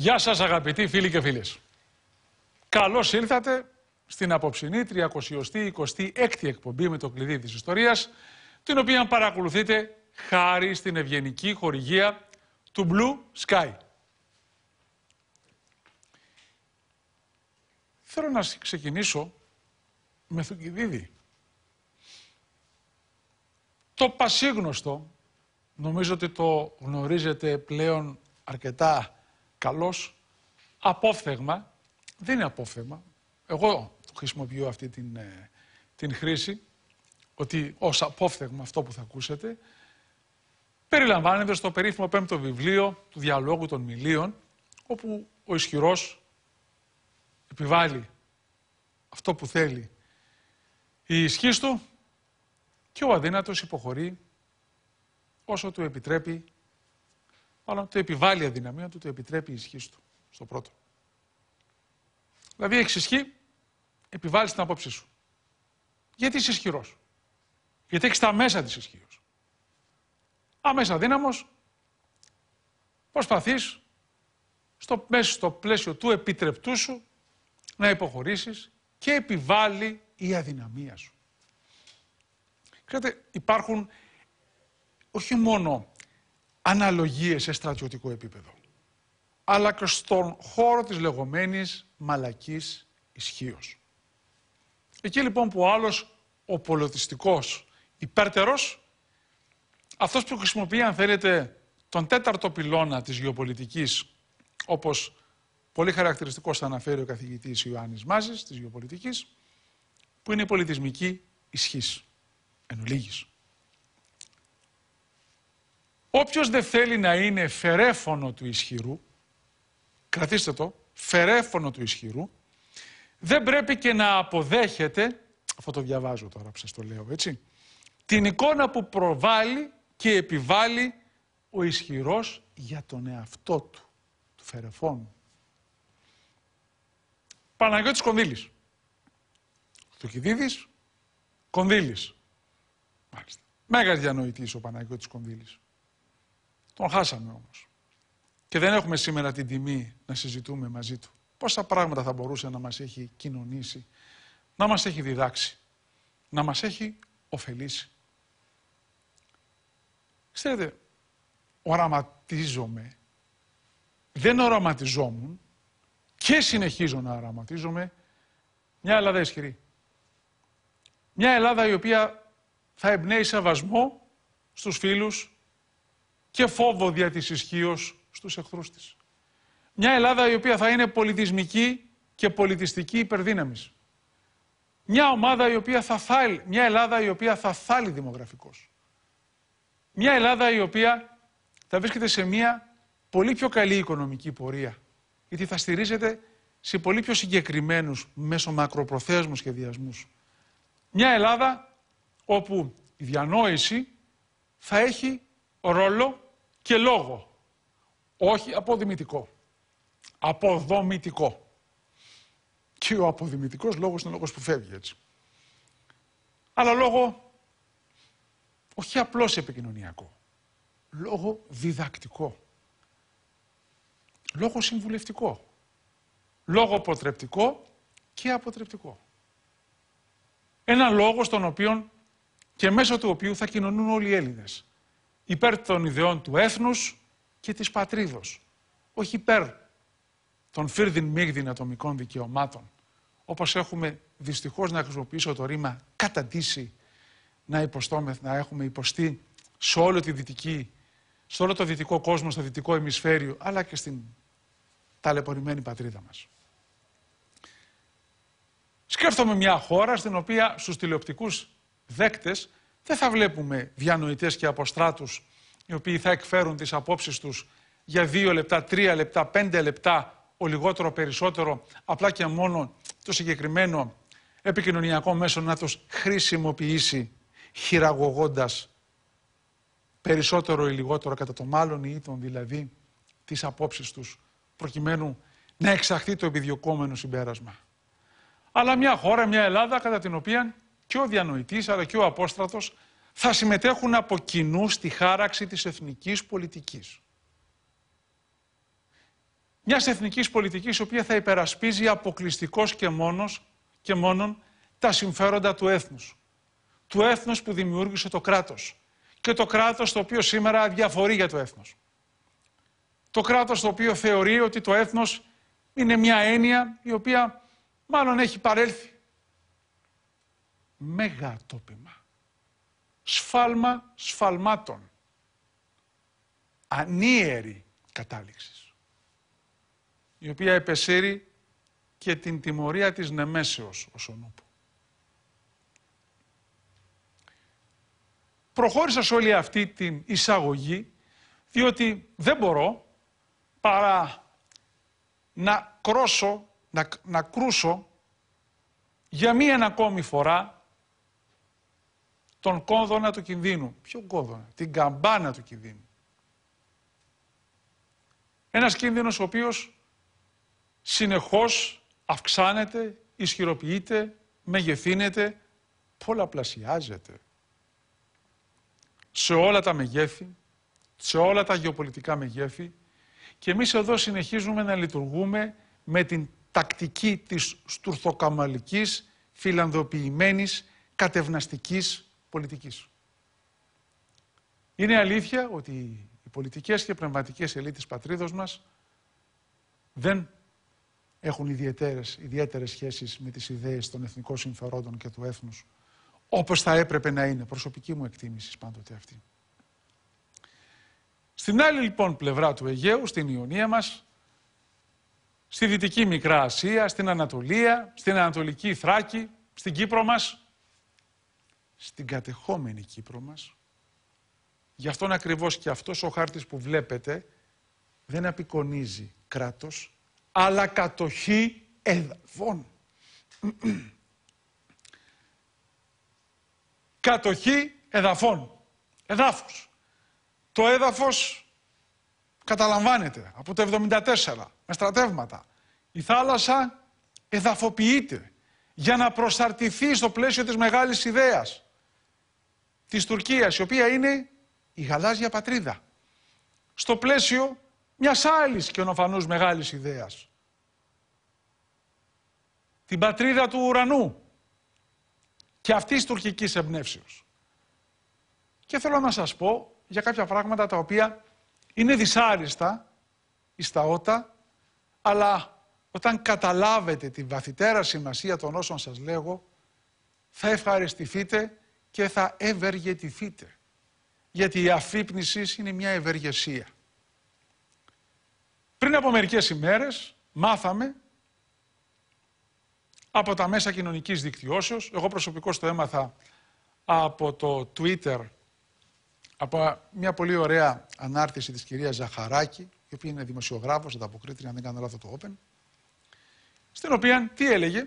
Γεια σας αγαπητοί φίλοι και φίλες. Καλώς ήρθατε στην απόψινή 326η εκπομπή με το κλειδί της ιστορίας, την οποία παρακολουθείτε χάρη στην ευγενική χορηγία του Blue Sky. Θέλω να ξεκινήσω με τον Το πασίγνωστο, νομίζω ότι το γνωρίζετε πλέον αρκετά καλός απόφθεγμα, δεν είναι απόφθεγμα, εγώ χρησιμοποιώ αυτή την, ε, την χρήση, ότι ως απόφθεγμα αυτό που θα ακούσετε, περιλαμβάνεται στο περίφημο πέμπτο βιβλίο του διαλόγου των μιλίων, όπου ο ισχυρός επιβάλλει αυτό που θέλει η ισχύς του και ο αδύνατος υποχωρεί όσο του επιτρέπει αλλά το επιβάλλει η αδυναμία του, το επιτρέπει η ισχύ του. Στο πρώτο. Δηλαδή έχεις ισχύ, επιβάλλεις την άποψή σου. Γιατί είσαι ισχυρός. Γιατί έχεις τα μέσα της ισχύως. Αμέσα δύναμος, προσπαθείς στο, μέσα στο πλαίσιο του επιτρεπτού σου να υποχωρήσεις και επιβάλλει η αδυναμία σου. Ξέρετε, υπάρχουν όχι μόνο αναλογίες σε στρατιωτικό επίπεδο, αλλά και στον χώρο της λεγόμενης μαλακής ισχύως. Εκεί λοιπόν που ο άλλος, ο πολιτιστικός υπέρτερος, αυτός που χρησιμοποιεί αν θέλετε τον τέταρτο πυλώνα της γεωπολιτικής, όπως πολύ χαρακτηριστικός θα αναφέρει ο καθηγητής Ιωάννης Μάζης της γεωπολιτικής, που είναι η πολιτισμική ισχύς, εν ολίγης. Όποιος δεν θέλει να είναι φερέφωνο του ισχυρού, κρατήστε το, φερέφωνο του ισχυρού, δεν πρέπει και να αποδέχεται, αυτό το διαβάζω τώρα που σας το λέω έτσι, την εικόνα που προβάλλει και επιβάλλει ο ισχυρός για τον εαυτό του, του φερεφώνου. Παναγιώτης Κονδύλης. Κιδίδης, Κονδύλης. Μάλιστα. Μέγας διανοητής ο Παναγιώτης Κονδύλης. Τον χάσαμε όμως. Και δεν έχουμε σήμερα την τιμή να συζητούμε μαζί του. Πόσα πράγματα θα μπορούσε να μας έχει κοινωνήσει, να μας έχει διδάξει, να μας έχει ωφελήσει. Ξέρετε, οραματίζομαι, δεν οραματιζόμουν και συνεχίζω να οραματίζομαι μια Ελλάδα ισχυρή. Μια Ελλάδα η οποία θα εμπνέει σεβασμό στους φίλους, και φόβο δια της ισχύως στους εχθρούς της. Μια Ελλάδα η οποία θα είναι πολιτισμική και πολιτιστική υπερδύναμης. Μια ομάδα η οποία θα μια Ελλάδα η οποία θα θάλει δημογραφικός. Μια Ελλάδα η οποία θα βρίσκεται σε μια πολύ πιο καλή οικονομική πορεία. Γιατί θα στηρίζεται σε πολύ πιο συγκεκριμένους μέσω μακροπροθέσμους σχεδιασμούς. Μια Ελλάδα όπου η διανόηση θα έχει ρόλο και λόγο. Όχι αποδημητικό. Αποδομητικό. Και ο αποδημητικός λόγος είναι ο λόγος που φεύγει έτσι. Αλλά λόγο όχι απλώς επικοινωνιακό. Λόγο διδακτικό. Λόγο συμβουλευτικό. Λόγο αποτρεπτικό και αποτρεπτικό. Ένα λόγο στον οποίο και μέσω του οποίου θα κοινωνούν όλοι οι Έλληνες υπέρ των ιδεών του έθνους και της πατρίδος, όχι υπέρ των φύρδιν μίγδιν ατομικών δικαιωμάτων, όπως έχουμε δυστυχώς να χρησιμοποιήσω το ρήμα καταντήσει να να έχουμε υποστεί σε όλο τη δυτική, σε όλο το δυτικό κόσμο, στο δυτικό ημισφαίριο, αλλά και στην ταλαιπωρημένη πατρίδα μας. Σκέφτομαι μια χώρα στην οποία στους τηλεοπτικούς δέκτες δεν θα βλέπουμε διανοητές και αποστράτους οι οποίοι θα εκφέρουν τις απόψεις τους για δύο λεπτά, τρία λεπτά, πέντε λεπτά, ο λιγότερο περισσότερο, απλά και μόνο το συγκεκριμένο επικοινωνιακό μέσο να τους χρησιμοποιήσει χειραγωγώντας περισσότερο ή λιγότερο κατά το μάλλον ή τον δηλαδή τις απόψεις τους προκειμένου να εξαχθεί το επιδιωκόμενο συμπέρασμα. Αλλά μια χώρα, μια Ελλάδα κατά την οποία και ο διανοητής αλλά και ο απόστρατος θα συμμετέχουν από κοινού στη χάραξη της εθνικής πολιτικής. Μιας εθνικής πολιτικής η οποία θα υπερασπίζει αποκλειστικός και, μόνος, και μόνον τα συμφέροντα του έθνους. Του έθνους που δημιούργησε το κράτος. Και το κράτος το οποίο σήμερα διαφορεί για το έθνος. Το κράτος το οποίο θεωρεί ότι το έθνος είναι μια έννοια η οποία μάλλον έχει παρέλθει. Μεγατόπιμα σφάλμα σφαλμάτων. Ανίερη κατάληξης, η οποία επεσύρει και την τιμωρία της Νεμέσεως ως ονούπου. Προχώρησα σε όλη αυτή την εισαγωγή, διότι δεν μπορώ παρά να να, να κρούσω για μία ακόμη φορά τον κόδωνα του κινδύνου. Ποιο κόδωνα, την καμπάνα του κινδύνου. Ένας κίνδυνος ο οποίος συνεχώς αυξάνεται, ισχυροποιείται, μεγεθύνεται, πολλαπλασιάζεται. Σε όλα τα μεγέθη, σε όλα τα γεωπολιτικά μεγέθη και εμείς εδώ συνεχίζουμε να λειτουργούμε με την τακτική της στουρθοκαμαλικής, φιλανδοποιημένης, κατευναστικής πολιτικής. Είναι αλήθεια ότι οι πολιτικές και πνευματικές ελίτ της πατρίδος μας δεν έχουν ιδιαίτερες, ιδιαίτερες σχέσεις με τις ιδέες των εθνικών συμφερόντων και του έθνους, όπως θα έπρεπε να είναι, προσωπική μου εκτίμηση πάντοτε αυτή. Στην άλλη λοιπόν πλευρά του Αιγαίου, στην Ιωνία μας, στη Δυτική Μικρά Ασία, στην Ανατολία, στην Ανατολική Θράκη, στην Κύπρο μας, στην κατεχόμενη Κύπρο μας. Γι' αυτόν ακριβώς και αυτός ο χάρτης που βλέπετε δεν απεικονίζει κράτος, αλλά κατοχή εδαφών. κατοχή εδαφών. Εδάφος. Το έδαφος καταλαμβάνεται από το 74 με στρατεύματα. Η θάλασσα εδαφοποιείται για να προσαρτηθεί στο πλαίσιο της μεγάλης ιδέας. Της Τουρκίας, η οποία είναι η γαλάζια πατρίδα. Στο πλαίσιο μιας άλλης και ονοφανούς μεγάλης ιδέας. Την πατρίδα του ουρανού και τη τουρκικής εμπνεύσεως. Και θέλω να σας πω για κάποια πράγματα τα οποία είναι δυσάριστα, ότα, αλλά όταν καταλάβετε τη βαθυτέρα σημασία των όσων σας λέγω, θα ευχαριστηθείτε και θα ευεργετηθείτε. Γιατί η αφύπνιση είναι μια ευεργεσία. Πριν από μερικές ημέρες μάθαμε από τα μέσα κοινωνικής δικτυώσεως, εγώ προσωπικώς το έμαθα από το Twitter, από μια πολύ ωραία ανάρτηση της κυρίας Ζαχαράκη, η οποία είναι δημοσιογράφος, ανταποκρίτρια, αν δεν κάνω λάθος το Open, στην οποία τι έλεγε,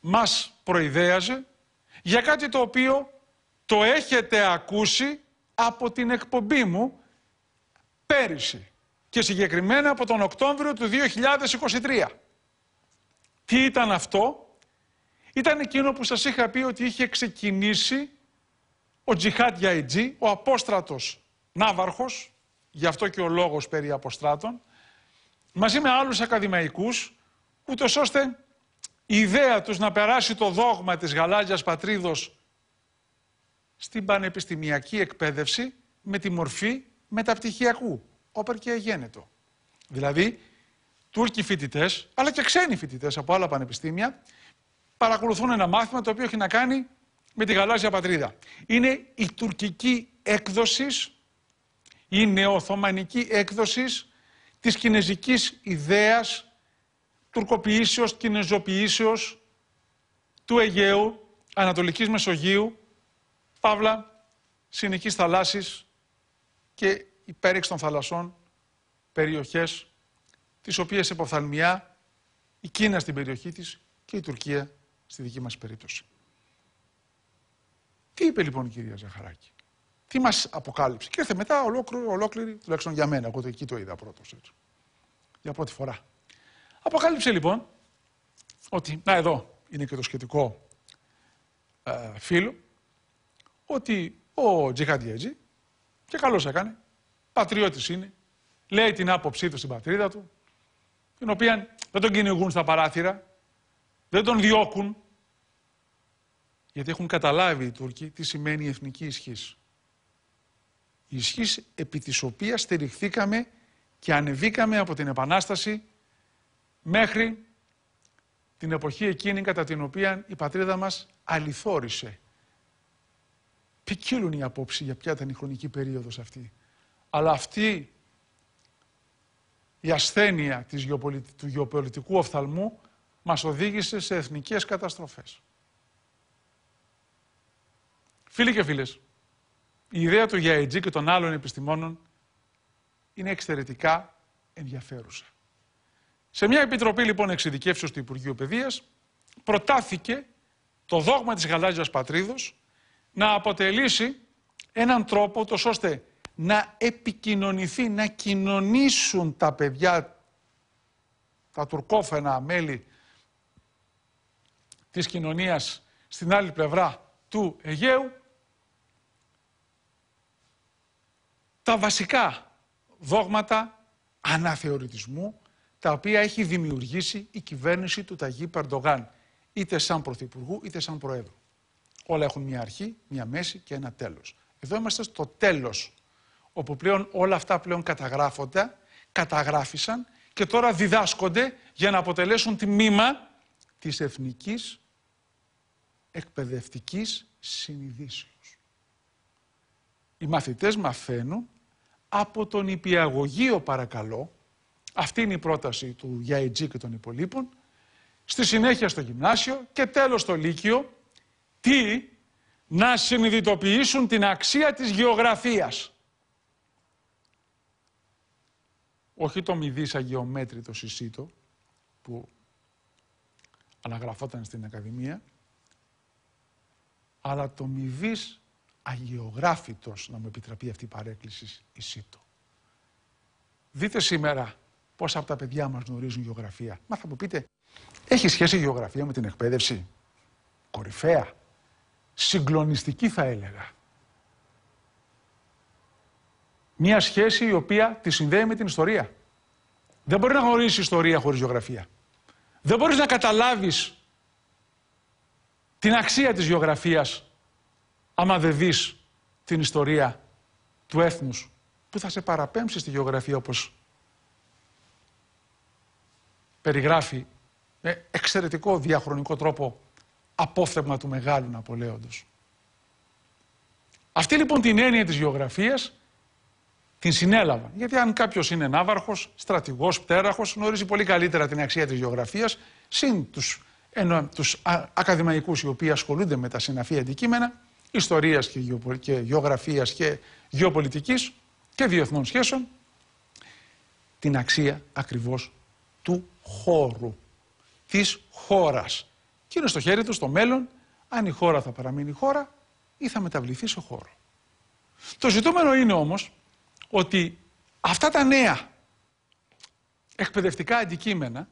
μας προειδέαζε για κάτι το οποίο το έχετε ακούσει από την εκπομπή μου πέρυσι και συγκεκριμένα από τον Οκτώβριο του 2023. Τι ήταν αυτό? Ήταν εκείνο που σας είχα πει ότι είχε ξεκινήσει ο Τζιχάτ Γιαϊτζή, ο απόστρατος Ναύαρχος, γι' αυτό και ο λόγος περί αποστράτων, μαζί με άλλους ακαδημαϊκούς, ούτως ώστε η ιδέα τους να περάσει το δόγμα της γαλάζιας πατρίδος στην πανεπιστημιακή εκπαίδευση με τη μορφή μεταπτυχιακού, όπερ και εγένετο. Δηλαδή, Τούρκοι φοιτητές, αλλά και ξένοι φοιτητές από άλλα πανεπιστήμια, παρακολουθούν ένα μάθημα το οποίο έχει να κάνει με τη γαλάζια πατρίδα. Είναι η τουρκική έκδοσης, η νεοοθωμανική έκδοσης της κινέζικης ιδέας τουρκοποιήσεως, κινεζοποιήσεως του Αιγαίου, Ανατολικής Μεσογείου, παύλα, συνικής θαλάσσης και υπέρεξ των θαλασσών περιοχές, τις οποίες εποφθαλμιά η Κίνα στην περιοχή της και η Τουρκία στη δική μας περίπτωση. Τι είπε λοιπόν η κυρία Ζαχαράκη. Τι μας αποκάλυψε. Και ήρθε μετά ολόκληρη, τουλάχιστον για μένα. Εγώ εκεί το είδα πρώτος. Για πρώτη φορά. Αποκάλυψε λοιπόν ότι, να εδώ είναι και το σχετικό ε, φίλο, ότι ο Τζιχαντιέτζη, και καλώς έκανε, πατριώτης είναι, λέει την άποψή του στην πατρίδα του, την οποία δεν τον κυνηγούν στα παράθυρα, δεν τον διώκουν, γιατί έχουν καταλάβει οι Τούρκοι τι σημαίνει η εθνική ισχύς. Η ισχύς επί της οποίας στηριχθήκαμε και ανεβήκαμε από την Επανάσταση μέχρι την εποχή εκείνη κατά την οποία η πατρίδα μας αληθόρισε. Ποικίλουν οι απόψεις για ποια ήταν η χρονική περίοδος αυτή. Αλλά αυτή η ασθένεια του γεωπολιτικού οφθαλμού μας οδήγησε σε εθνικές καταστροφές. Φίλοι και φίλες, η ιδέα του Γιαετζή και των άλλων επιστημόνων είναι εξαιρετικά ενδιαφέρουσα. Σε μια επιτροπή λοιπόν εξειδικεύσεως του Υπουργείου Παιδείας, προτάθηκε το δόγμα της γαλάζιας Πατρίδος να αποτελήσει έναν τρόπο τόσο ώστε να επικοινωνηθεί, να κοινωνήσουν τα παιδιά, τα τουρκόφαινα μέλη της κοινωνίας στην άλλη πλευρά του Αιγαίου, τα βασικά δόγματα αναθεωρητισμού, τα οποία έχει δημιουργήσει η κυβέρνηση του Ταγί Περντογάν, είτε σαν πρωθυπουργού είτε σαν προέδρου. Όλα έχουν μια αρχή, μια μέση και ένα τέλος. Εδώ είμαστε στο τέλος, όπου πλέον όλα αυτά πλέον καταγράφονται, καταγράφησαν και τώρα διδάσκονται για να αποτελέσουν τη μήμα της εθνικής εκπαιδευτικής συνειδήσεως. Οι μαθητές μαθαίνουν από τον υπηαγωγείο παρακαλώ, αυτή είναι η πρόταση του ΓΙΑΙΤΖΙ και των υπολείπων. Στη συνέχεια στο γυμνάσιο και τέλος στο Λύκειο, τι να συνειδητοποιήσουν την αξία της γεωγραφίας. Όχι το μηδής αγιομέτρητο συσίτο που αναγραφόταν στην Ακαδημία, αλλά το μηδής αγιογράφητος, να μου επιτραπεί αυτή η παρέκκληση, ισίτο. Δείτε σήμερα Πόσα από τα παιδιά μας γνωρίζουν γεωγραφία. Μα θα μου πείτε, έχει σχέση η γεωγραφία με την εκπαίδευση. Κορυφαία. Συγκλονιστική θα έλεγα. Μία σχέση η οποία τη συνδέει με την ιστορία. Δεν μπορεί να γνωρίσεις ιστορία χωρίς γεωγραφία. Δεν μπορείς να καταλάβεις την αξία της γεωγραφίας άμα δεν δεις την ιστορία του έθνους, που θα σε παραπέμψει στη γεωγραφία όπως περιγράφει με εξαιρετικό διαχρονικό τρόπο απόθεμα του μεγάλου Ναπολέοντος. Αυτή λοιπόν την έννοια της γεωγραφίας την συνέλαβαν. Γιατί αν κάποιος είναι ναύαρχος, στρατηγός, πτέραχος, γνωρίζει πολύ καλύτερα την αξία της γεωγραφίας, συν τους, ενώ, τους ακαδημαϊκούς οι οποίοι ασχολούνται με τα συναφή αντικείμενα, ιστορίας και, γεωγραφία και γεωγραφίας και γεωπολιτικής και διεθνών σχέσεων, την αξία ακριβώς του χώρου, της χώρας. Και είναι στο χέρι του στο μέλλον αν η χώρα θα παραμείνει χώρα ή θα μεταβληθεί σε χώρο. Το ζητούμενο είναι όμως ότι αυτά τα νέα εκπαιδευτικά αντικείμενα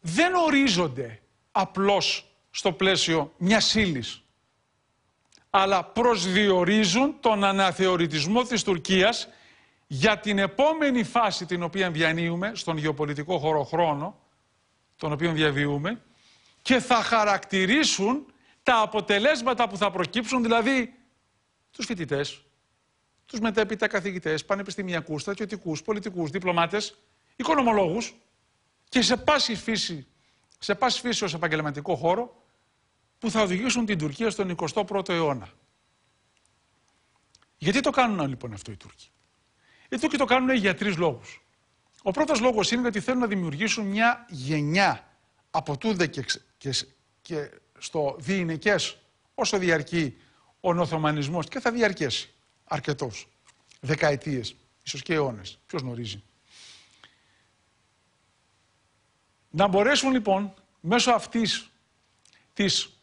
δεν ορίζονται απλώς στο πλαίσιο μιας ύλης, αλλά προσδιορίζουν τον αναθεωρητισμό της Τουρκίας για την επόμενη φάση την οποία διανύουμε στον γεωπολιτικό χώρο χρόνο, τον οποίο διαβιούμε, και θα χαρακτηρίσουν τα αποτελέσματα που θα προκύψουν, δηλαδή τους φοιτητές, τους μετέπειτα καθηγητές, πανεπιστημιακούς, στρατιωτικούς, πολιτικούς, διπλωμάτες, οικονομολόγους και σε πάση φύση, σε πάση φύση ως επαγγελματικό χώρο που θα οδηγήσουν την Τουρκία στον 21ο αιώνα. Γιατί το κάνουν λοιπόν αυτό οι Τούρκοι. Εδώ και το κάνουν για τρεις λόγους. Ο πρώτος λόγος είναι ότι θέλουν να δημιουργήσουν μια γενιά από τούδε και, και, στο διηνικές όσο διαρκεί ο νοθωμανισμός και θα διαρκέσει αρκετός. Δεκαετίες, ίσως και αιώνες. Ποιος γνωρίζει. Να μπορέσουν λοιπόν μέσω αυτής της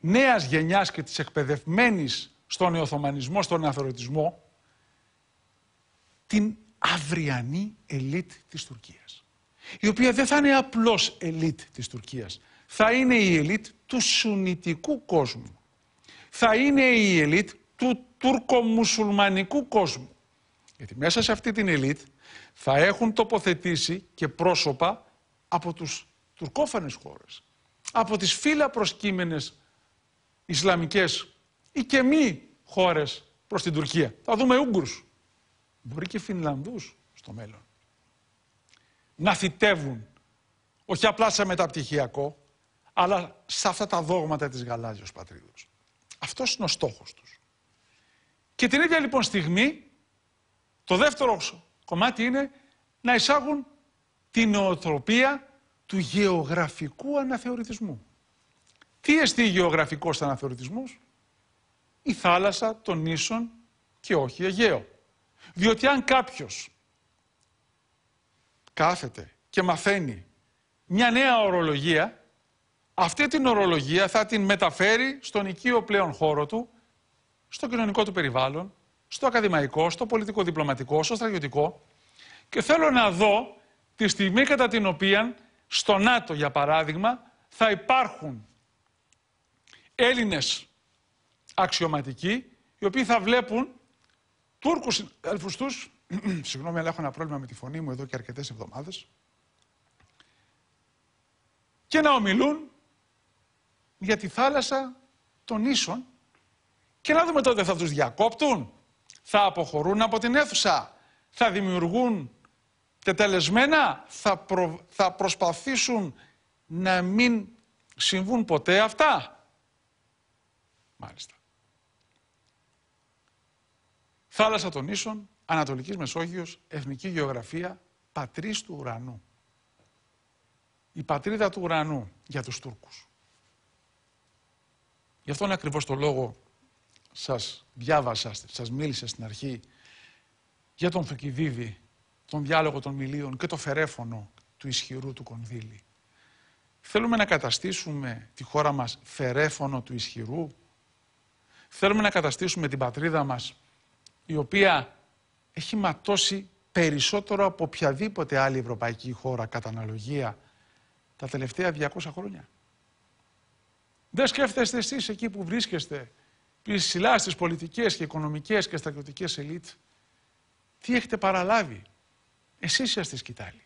νέας γενιάς και της εκπαιδευμένης στον νεοθωμανισμό, στον αθωρωτισμό, την αυριανή ελίτ της Τουρκίας. Η οποία δεν θα είναι απλώς ελίτ της Τουρκίας. Θα είναι η ελίτ του σουνητικού κόσμου. Θα είναι η ελίτ του τουρκομουσουλμανικού κόσμου. Γιατί μέσα σε αυτή την ελίτ θα έχουν τοποθετήσει και πρόσωπα από τους τουρκόφανες χώρες, από τις φύλλα προσκύμενες Ισλαμικές ή και μη χώρες προς την Τουρκία. Θα δούμε Ούγκρους, Μπορεί και Φινλανδούς στο μέλλον. Να θητεύουν, όχι απλά σε μεταπτυχιακό, αλλά σε αυτά τα δόγματα της γαλάζιος πατρίδος. Αυτός είναι ο στόχος τους. Και την ίδια λοιπόν στιγμή, το δεύτερο κομμάτι είναι να εισάγουν την νοοτροπία του γεωγραφικού αναθεωρητισμού. Τι εστί γεωγραφικός αναθεωρητισμός? Η θάλασσα των νήσων και όχι Αιγαίο. Διότι αν κάποιος κάθεται και μαθαίνει μια νέα ορολογία, αυτή την ορολογία θα την μεταφέρει στον οικείο πλέον χώρο του, στο κοινωνικό του περιβάλλον, στο ακαδημαϊκό, στο πολιτικό-διπλωματικό, στο στρατιωτικό. Και θέλω να δω τη στιγμή κατά την οποία στο ΝΑΤΟ, για παράδειγμα, θα υπάρχουν Έλληνες αξιωματικοί, οι οποίοι θα βλέπουν Τούρκους συναδέλφου τους, συγγνώμη, αλλά έχω ένα πρόβλημα με τη φωνή μου εδώ και αρκετές εβδομάδες, και να ομιλούν για τη θάλασσα των ίσων. Και να δούμε τότε θα τους διακόπτουν, θα αποχωρούν από την αίθουσα, θα δημιουργούν τετελεσμένα, θα, θα προσπαθήσουν να μην συμβούν ποτέ αυτά. Μάλιστα. Θάλασσα των Ίσων, Ανατολικής Μεσόγειος, Εθνική Γεωγραφία, Πατρίς του Ουρανού. Η πατρίδα του ουρανού για τους Τούρκους. Γι' αυτόν ακριβώς το λόγο σας διάβασα, σας μίλησα στην αρχή για τον Θοκιδίδη, τον διάλογο των μιλίων και το φερέφωνο του ισχυρού του κονδύλι. Θέλουμε να καταστήσουμε τη χώρα μας φερέφωνο του ισχυρού. Θέλουμε να καταστήσουμε την πατρίδα μας η οποία έχει ματώσει περισσότερο από οποιαδήποτε άλλη ευρωπαϊκή χώρα κατά αναλογία τα τελευταία 200 χρόνια. Δεν σκέφτεστε εσείς εκεί που βρίσκεστε ψηλά στις πολιτικές και οικονομικές και στρατιωτικές ελίτ τι έχετε παραλάβει. Εσείς είστε σκητάλοι.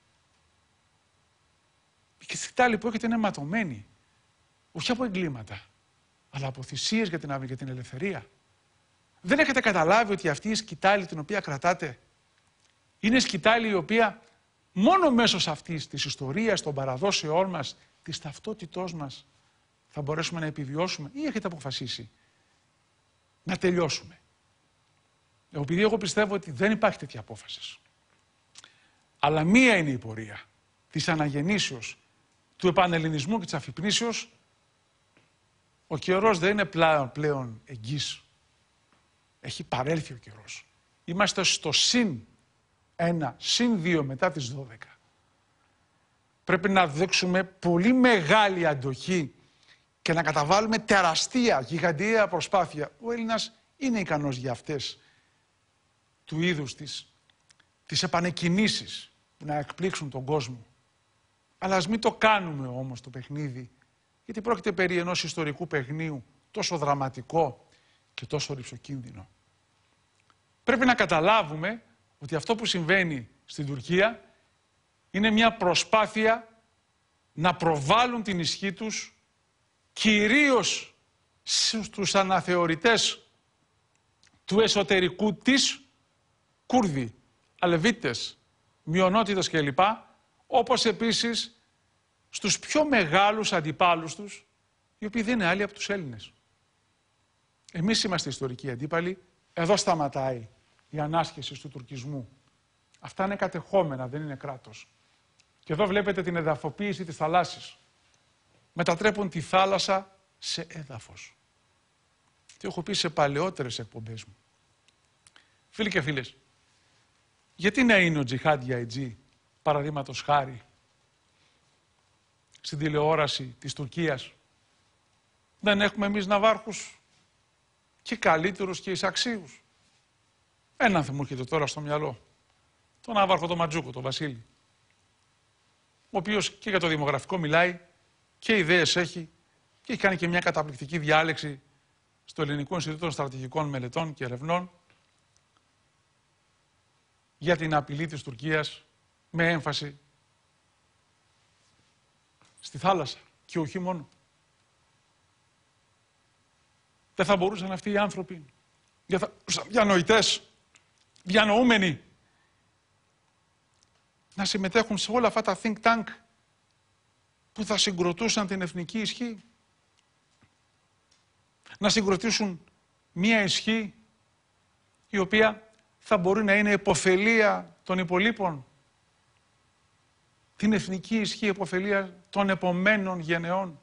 Και σκητάλοι που έχετε είναι ματωμένοι όχι από εγκλήματα αλλά από θυσίες για την και την ελευθερία. Δεν έχετε καταλάβει ότι αυτή η σκητάλη την οποία κρατάτε είναι σκητάλη η οποία μόνο μέσω αυτής της ιστορίας, των παραδόσεών μας, της ταυτότητός μας, θα μπορέσουμε να επιβιώσουμε ή έχετε αποφασίσει να τελειώσουμε. Επειδή εγώ πιστεύω ότι δεν υπάρχει τέτοια απόφαση. Αλλά μία είναι η πορεία της αναγεννήσεως, του επανελληνισμού και της αφυπνήσεως. Ο καιρός δεν είναι πλέον εγγύς έχει παρέλθει ο καιρός. Είμαστε στο συν 1, συν 2 μετά τις 12. Πρέπει να δείξουμε πολύ μεγάλη αντοχή και να καταβάλουμε τεραστία, γιγαντιαία προσπάθεια. Ο Έλληνας είναι ικανός για αυτές του είδους της, τις επανεκκινήσεις που να εκπλήξουν τον κόσμο. Αλλά ας μην το κάνουμε όμως το παιχνίδι, γιατί πρόκειται περί ενός ιστορικού παιχνίου τόσο δραματικό και τόσο ρηψοκίνδυνο πρέπει να καταλάβουμε ότι αυτό που συμβαίνει στην Τουρκία είναι μια προσπάθεια να προβάλλουν την ισχύ τους κυρίως στους αναθεωρητές του εσωτερικού της Κούρδοι, Αλεβίτες, μειονότητες κλπ. Όπως επίσης στους πιο μεγάλους αντιπάλους τους, οι οποίοι δεν είναι άλλοι από τους Έλληνες. Εμείς είμαστε ιστορικοί αντίπαλοι, εδώ σταματάει η ανάσχεση του τουρκισμού. Αυτά είναι κατεχόμενα, δεν είναι κράτος. Και εδώ βλέπετε την εδαφοποίηση της θαλάσσης. Μετατρέπουν τη θάλασσα σε έδαφος. Τι έχω πει σε παλαιότερες εκπομπές μου. Φίλοι και φίλες, γιατί να είναι ο Τζιχάντ Γιαϊτζή, παραδείγματος χάρη, στην τηλεόραση της Τουρκίας. Δεν έχουμε εμείς ναυάρχους και καλύτερους και εισαξίους. Έναν θα μου τώρα στο μυαλό. Τον Άβαρχο τον Ματζούκο, τον Βασίλη. Ο οποίος και για το δημογραφικό μιλάει και ιδέες έχει και έχει κάνει και μια καταπληκτική διάλεξη στο Ελληνικό Ινστιτούτο Στρατηγικών Μελετών και Ερευνών για την απειλή της Τουρκίας με έμφαση στη θάλασσα και όχι μόνο. Δεν θα μπορούσαν αυτοί οι άνθρωποι, για, θα, για νοητές, διανοούμενοι να συμμετέχουν σε όλα αυτά τα think tank που θα συγκροτούσαν την εθνική ισχύ. Να συγκροτήσουν μία ισχύ η οποία θα μπορεί να είναι εποφελία των υπολείπων. Την εθνική ισχύ εποφελία των επομένων γενεών.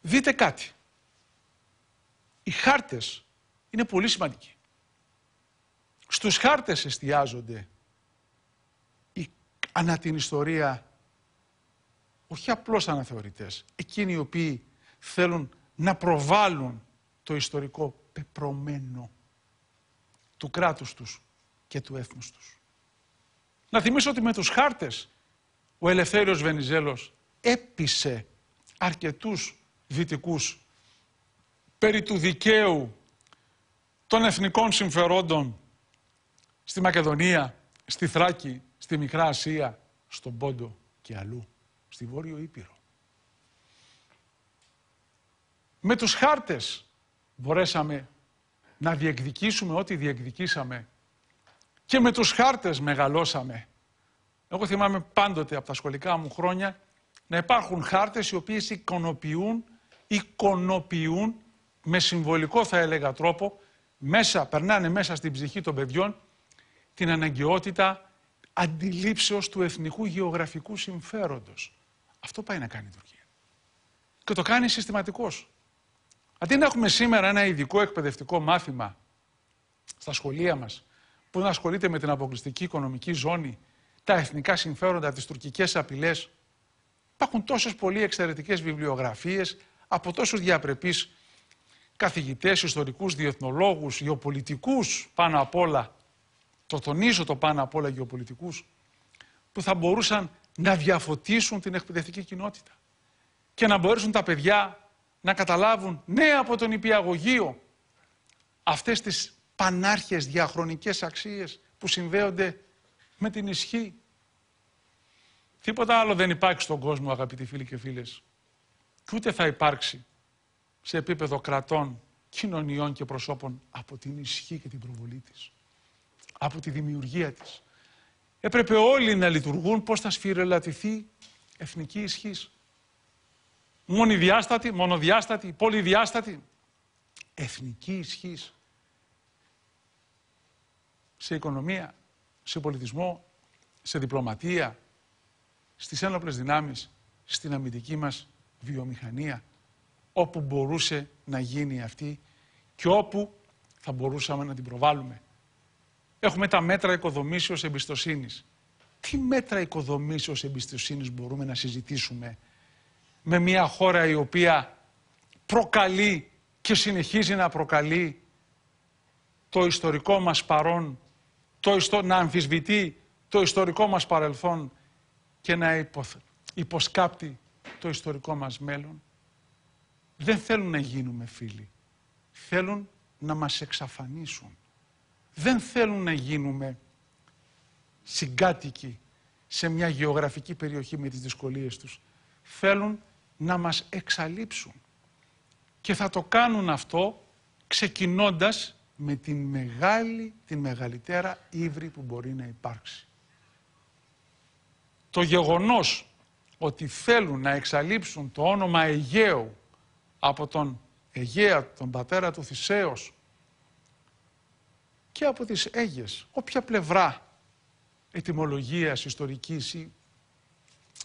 Δείτε κάτι. Οι χάρτες είναι πολύ σημαντική. Στους χάρτες εστιάζονται η ανά την ιστορία όχι απλώς αναθεωρητές, εκείνοι οι οποίοι θέλουν να προβάλλουν το ιστορικό πεπρωμένο του κράτους τους και του έθνους τους. Να θυμίσω ότι με τους χάρτες ο Ελευθέριος Βενιζέλος έπεισε αρκετούς δυτικούς περί του δικαίου των εθνικών συμφερόντων στη Μακεδονία, στη Θράκη, στη Μικρά Ασία, στον Πόντο και αλλού, στη Βόρειο Ήπειρο. Με τους χάρτες μπορέσαμε να διεκδικήσουμε ό,τι διεκδικήσαμε και με τους χάρτες μεγαλώσαμε. Εγώ θυμάμαι πάντοτε από τα σχολικά μου χρόνια να υπάρχουν χάρτες οι οποίες εικονοποιούν, εικονοποιούν με συμβολικό θα έλεγα τρόπο μέσα, περνάνε μέσα στην ψυχή των παιδιών την αναγκαιότητα αντιλήψεως του εθνικού γεωγραφικού συμφέροντος. Αυτό πάει να κάνει η Τουρκία. Και το κάνει συστηματικός. Αντί να έχουμε σήμερα ένα ειδικό εκπαιδευτικό μάθημα στα σχολεία μας που να ασχολείται με την αποκλειστική οικονομική ζώνη, τα εθνικά συμφέροντα, τις τουρκικές απειλές, υπάρχουν τόσες πολύ εξαιρετικές βιβλιογραφίες από τόσους διαπρεπείς καθηγητές, ιστορικούς, διεθνολόγους, γεωπολιτικούς πάνω απ' όλα, το τονίζω το πάνω απ' όλα γεωπολιτικούς, που θα μπορούσαν να διαφωτίσουν την εκπαιδευτική κοινότητα και να μπορέσουν τα παιδιά να καταλάβουν ναι, από τον υπηαγωγείο αυτές τις πανάρχες διαχρονικές αξίες που συνδέονται με την ισχύ. Τίποτα άλλο δεν υπάρχει στον κόσμο αγαπητοί φίλοι και φίλες και ούτε θα υπάρξει σε επίπεδο κρατών, κοινωνιών και προσώπων από την ισχύ και την προβολή της, από τη δημιουργία της. Έπρεπε όλοι να λειτουργούν πώς θα σφυρελατηθεί εθνική ισχύς. Μόνη διάστατη, μονοδιάστατη, πολυδιάστατη. Εθνική ισχύς. Σε οικονομία, σε πολιτισμό, σε διπλωματία, στις ένοπλες δυνάμεις, στην αμυντική μας βιομηχανία όπου μπορούσε να γίνει αυτή και όπου θα μπορούσαμε να την προβάλλουμε. Έχουμε τα μέτρα οικοδομήσεως εμπιστοσύνης. Τι μέτρα οικοδομήσεως εμπιστοσύνης μπορούμε να συζητήσουμε με μια χώρα η οποία προκαλεί και συνεχίζει να προκαλεί το ιστορικό μας παρόν, το ιστο... να αμφισβητεί το ιστορικό μας παρελθόν και να υποσκάπτει το ιστορικό μας μέλλον δεν θέλουν να γίνουμε φίλοι. Θέλουν να μας εξαφανίσουν. Δεν θέλουν να γίνουμε συγκάτοικοι σε μια γεωγραφική περιοχή με τις δυσκολίες τους. Θέλουν να μας εξαλείψουν. Και θα το κάνουν αυτό ξεκινώντας με την μεγάλη, την μεγαλύτερα ύβρη που μπορεί να υπάρξει. Το γεγονός ότι θέλουν να εξαλείψουν το όνομα Αιγαίου από τον Αιγαία, τον πατέρα του Θησέως και από τις Αίγες, όποια πλευρά ετοιμολογίας, ιστορικής ή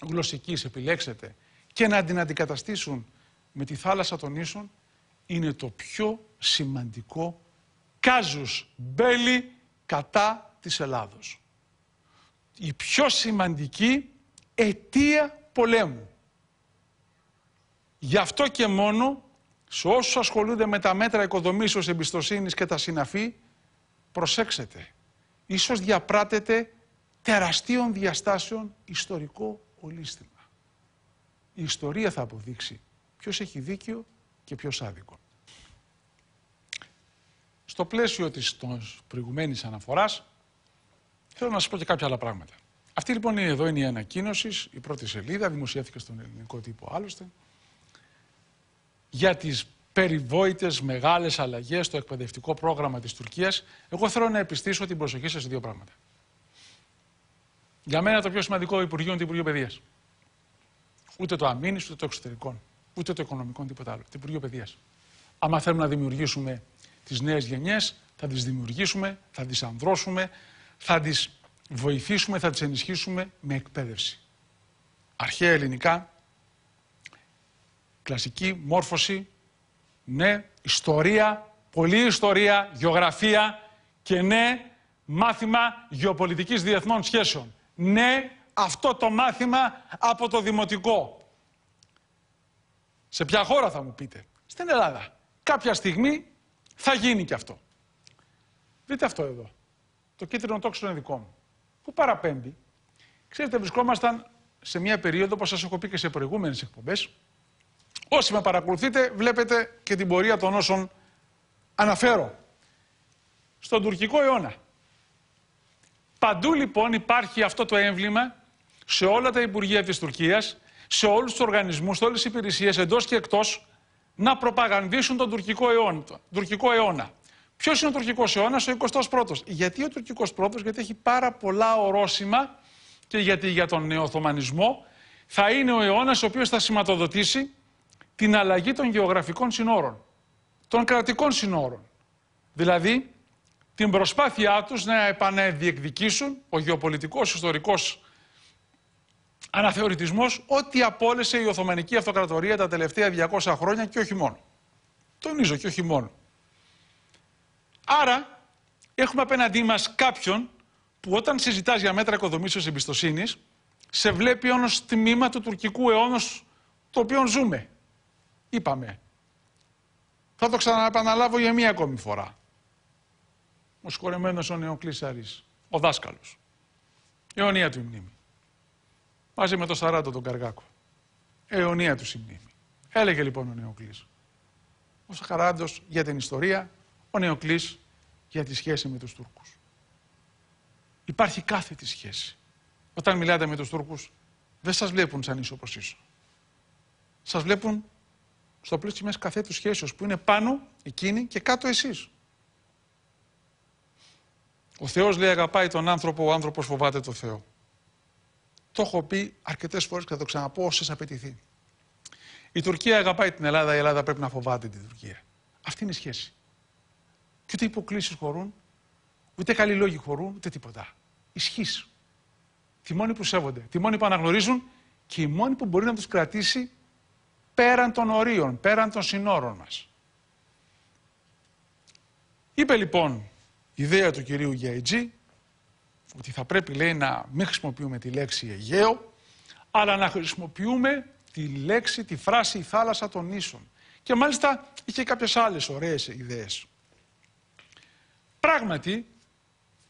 γλωσσικής επιλέξετε και να την αντικαταστήσουν με τη θάλασσα των Ίσων είναι το πιο σημαντικό κάζους μπέλι κατά της Ελλάδος. Η πιο σημαντική αιτία πολέμου. Γι' αυτό και μόνο σε όσους ασχολούνται με τα μέτρα οικοδομήσεως εμπιστοσύνης και τα συναφή, προσέξετε, ίσως διαπράτεται τεραστίων διαστάσεων ιστορικό ολίσθημα. Η ιστορία θα αποδείξει ποιος έχει δίκιο και ποιος άδικο. Στο πλαίσιο της προηγουμένης αναφοράς, θέλω να σας πω και κάποια άλλα πράγματα. Αυτή λοιπόν είναι εδώ είναι η ανακοίνωση, η πρώτη σελίδα, δημοσιεύτηκε στον ελληνικό τύπο άλλωστε για τις περιβόητες μεγάλες αλλαγές στο εκπαιδευτικό πρόγραμμα της Τουρκίας, εγώ θέλω να επιστήσω την προσοχή σας σε δύο πράγματα. Για μένα το πιο σημαντικό Υπουργείο είναι το Υπουργείο Παιδείας. Ούτε το αμήνης, ούτε το εξωτερικών, ούτε το οικονομικό, τίποτα άλλο. Το Υπουργείο Παιδείας. Άμα θέλουμε να δημιουργήσουμε τις νέες γενιές, θα τις δημιουργήσουμε, θα τις ανδρώσουμε, θα τις βοηθήσουμε, θα τις ενισχύσουμε με εκπαίδευση. Αρχαία ελληνικά Κλασική μόρφωση, ναι, ιστορία, πολλή ιστορία, γεωγραφία και ναι, μάθημα γεωπολιτικής διεθνών σχέσεων. Ναι, αυτό το μάθημα από το Δημοτικό. Σε ποια χώρα θα μου πείτε. Στην Ελλάδα. Κάποια στιγμή θα γίνει και αυτό. Δείτε αυτό εδώ. Το κίτρινο τόξο είναι δικό μου. Που παραπέμπει. Ξέρετε, βρισκόμασταν σε μια περίοδο, όπως σας έχω πει και σε προηγούμενες εκπομπές, Όσοι με παρακολουθείτε βλέπετε και την πορεία των όσων αναφέρω. Στον τουρκικό αιώνα. Παντού λοιπόν υπάρχει αυτό το έμβλημα σε όλα τα Υπουργεία της Τουρκίας, σε όλους τους οργανισμούς, σε όλες τις υπηρεσίες εντός και εκτός να προπαγανδίσουν τον τουρκικό αιώνα. Τον τουρκικό αιώνα. Ποιος είναι ο τουρκικός αιώνας, ο 21ο. Γιατί ος τουρκικός τουρκικός γιατί έχει πάρα πολλά ορόσημα και γιατί για τον νεοοθωμανισμό θα είναι ο αιώνας ο οποίος θα σηματοδοτήσει την αλλαγή των γεωγραφικών συνόρων, των κρατικών συνόρων. Δηλαδή, την προσπάθειά τους να επανεδιεκδικήσουν ο γεωπολιτικός, ιστορικός αναθεωρητισμός ό,τι απόλυσε η Οθωμανική Αυτοκρατορία τα τελευταία 200 χρόνια και όχι μόνο. Τονίζω και όχι μόνο. Άρα, έχουμε απέναντί μας κάποιον που όταν συζητάς για μέτρα οικοδομήσεως εμπιστοσύνης, σε βλέπει όνος τμήμα του τουρκικού αιώνος το οποίο ζούμε. Είπαμε. Θα το ξαναεπαναλάβω για μία ακόμη φορά. Ο σχολεμένος ο Νεοκλής ο δάσκαλος. Αιωνία του η μνήμη. Μαζί με το Σαράντο τον Καργάκο. Αιωνία του η μνήμη. Έλεγε λοιπόν ο Νεοκλής. Ο Σαράντος για την ιστορία, ο Νεοκλής για τη σχέση με τους Τούρκους. Υπάρχει τη σχέση. Όταν μιλάτε με τους Τούρκους, δεν σας βλέπουν σαν ίσο προς ίσο. Σας βλέπουν στο πλαίσιο μιας καθέτου σχέσεως που είναι πάνω εκείνη και κάτω εσείς. Ο Θεός λέει αγαπάει τον άνθρωπο, ο άνθρωπος φοβάται τον Θεό. Το έχω πει αρκετές φορές και θα το ξαναπώ όσες απαιτηθεί. Η Τουρκία αγαπάει την Ελλάδα, η Ελλάδα πρέπει να φοβάται την Τουρκία. Αυτή είναι η σχέση. Και ούτε υποκλήσεις χωρούν, ούτε καλοί λόγοι χωρούν, ούτε τίποτα. Ισχύς. Τη μόνη που σέβονται, τη μόνη που αναγνωρίζουν και η μόνη που μπορεί να τους κρατήσει πέραν των ορίων, πέραν των συνόρων μας. Είπε λοιπόν η ιδέα του κυρίου Γιαϊτζή ότι θα πρέπει λέει να μην χρησιμοποιούμε τη λέξη Αιγαίο αλλά να χρησιμοποιούμε τη λέξη, τη φράση «η θάλασσα των νήσων. Και μάλιστα είχε κάποιες άλλες ωραίες ιδέες. Πράγματι,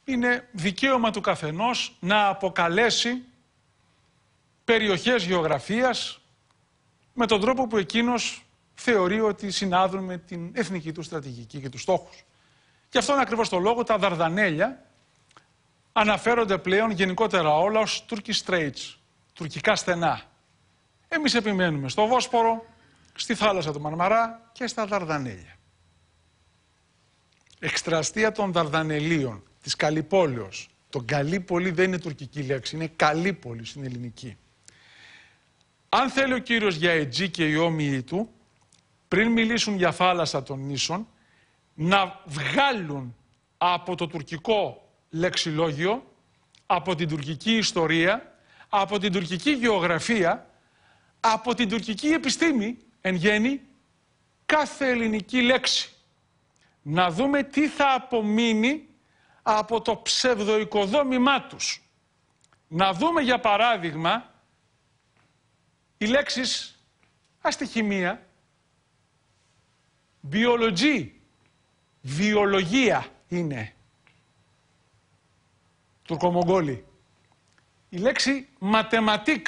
είναι δικαίωμα του καθενός να αποκαλέσει περιοχές γεωγραφίας, με τον τρόπο που εκείνος θεωρεί ότι συνάδουν με την εθνική του στρατηγική και τους στόχους. αυτό είναι ακριβώς το λόγο τα Δαρδανέλια αναφέρονται πλέον γενικότερα όλα ως Turkish Straits, τουρκικά στενά. Εμείς επιμένουμε στο Βόσπορο, στη θάλασσα του Μαρμαρά και στα Δαρδανέλια. Εκστρατεία των Δαρδανελίων, της Καλυπόλεως. Το Καλύπολη δεν είναι τουρκική λέξη, είναι Καλύπολη στην ελληνική. Αν θέλει ο Κύριος για και οι όμοιοι του, πριν μιλήσουν για θάλασσα των νήσων, να βγάλουν από το τουρκικό λεξιλόγιο, από την τουρκική ιστορία, από την τουρκική γεωγραφία, από την τουρκική επιστήμη, εν γέννη, κάθε ελληνική λέξη. Να δούμε τι θα απομείνει από το ψευδοοικοδόμημά τους. Να δούμε για παράδειγμα οι λέξεις αστιχημία, βιολογή, βιολογία είναι. Τουρκομογγόλοι. Η λέξη μαθηματικ,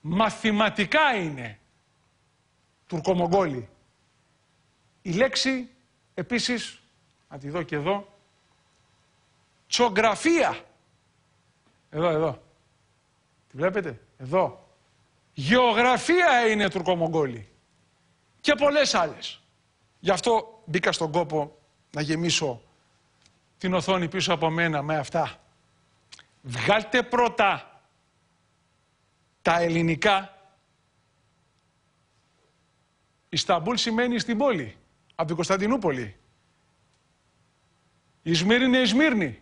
μαθηματικά είναι. Τουρκομογγόλοι. Η λέξη επίσης, να τη δω και εδώ, τσογραφία. Εδώ, εδώ. Τη βλέπετε, εδώ. Γεωγραφία είναι Τουρκομογγόλη. Και πολλές άλλες. Γι' αυτό μπήκα στον κόπο να γεμίσω την οθόνη πίσω από μένα με αυτά. Βγάλτε πρώτα τα ελληνικά. Ισταμπούλ σημαίνει στην πόλη, από την Κωνσταντινούπολη. Η Σμύρνη είναι η Σμύρνη.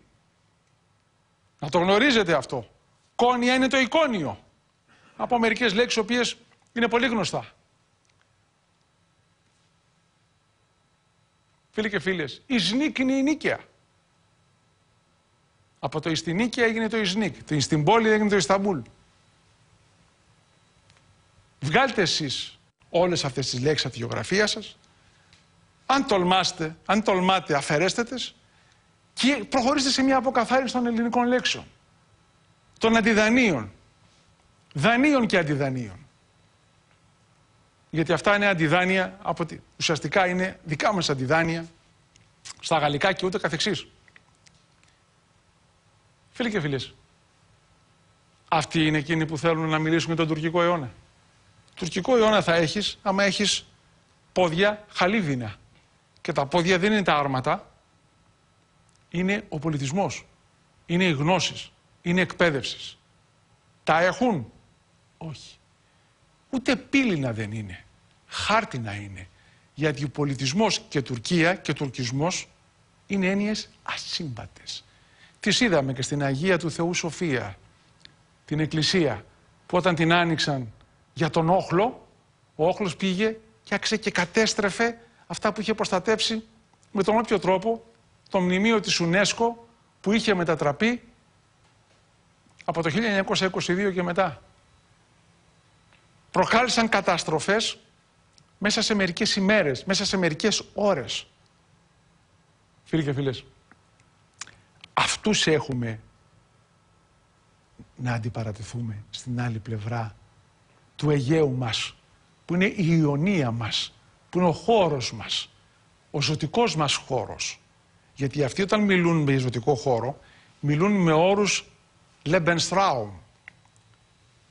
Να το γνωρίζετε αυτό. Κόνια είναι το εικόνιο. Από μερικές λέξεις, οποίες είναι πολύ γνωστά. Φίλοι και φίλες, η ΣΝΙΚ είναι η νίκαια. Από το Ιστινίκια έγινε το Ισνίκ, στην πόλη έγινε το Ισταμπούλ. Βγάλτε εσείς όλες αυτές τις λέξεις από τη γεωγραφία σας, αν τολμάστε, αν τολμάτε αφαιρέστε τες και προχωρήστε σε μια αποκαθάριση των ελληνικών λέξεων, των αντιδανείων, δανείων και αντιδανείων. Γιατί αυτά είναι αντιδάνεια, από ουσιαστικά είναι δικά μας αντιδάνεια, στα γαλλικά και ούτε καθεξής. Φίλοι και φίλες, αυτοί είναι εκείνοι που θέλουν να μιλήσουν με τον τουρκικό αιώνα. Τουρκικό αιώνα θα έχεις, άμα έχεις πόδια χαλίβινα. Και τα πόδια δεν είναι τα άρματα, είναι ο πολιτισμός, είναι οι γνώσεις, είναι εκπαίδευσης. Τα έχουν όχι. Ούτε πύληνα δεν είναι. χάρτη να είναι. Γιατί ο πολιτισμός και Τουρκία και τουρκισμός είναι έννοιες ασύμβατες. Τις είδαμε και στην Αγία του Θεού Σοφία, την Εκκλησία, που όταν την άνοιξαν για τον όχλο, ο όχλος πήγε και άξε και κατέστρεφε αυτά που είχε προστατέψει με τον όποιο τρόπο το μνημείο της UNESCO που είχε μετατραπεί από το 1922 και μετά προκάλεσαν καταστροφές μέσα σε μερικές ημέρες, μέσα σε μερικές ώρες. Φίλοι και φίλες, αυτούς έχουμε να αντιπαρατηθούμε στην άλλη πλευρά του Αιγαίου μας, που είναι η Ιωνία μας, που είναι ο χώρος μας, ο ζωτικός μας χώρος. Γιατί αυτοί όταν μιλούν με ζωτικό χώρο, μιλούν με όρους Lebensraum,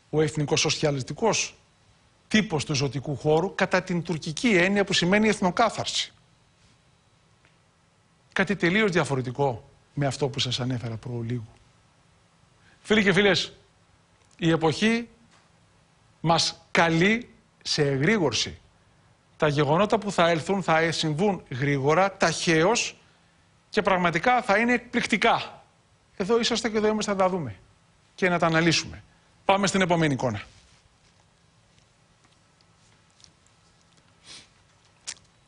ο εθνικοσοσιαλιστικός τύπος του ζωτικού χώρου κατά την τουρκική έννοια που σημαίνει εθνοκάθαρση. Κάτι τελείως διαφορετικό με αυτό που σας ανέφερα λίγο. Φίλοι και φίλες, η εποχή μας καλεί σε εγρήγορση. Τα γεγονότα που θα έλθουν θα συμβούν γρήγορα, ταχαίως και πραγματικά θα είναι εκπληκτικά. Εδώ είσαστε και εδώ είμαστε να τα δούμε και να τα αναλύσουμε. Πάμε στην επόμενη εικόνα.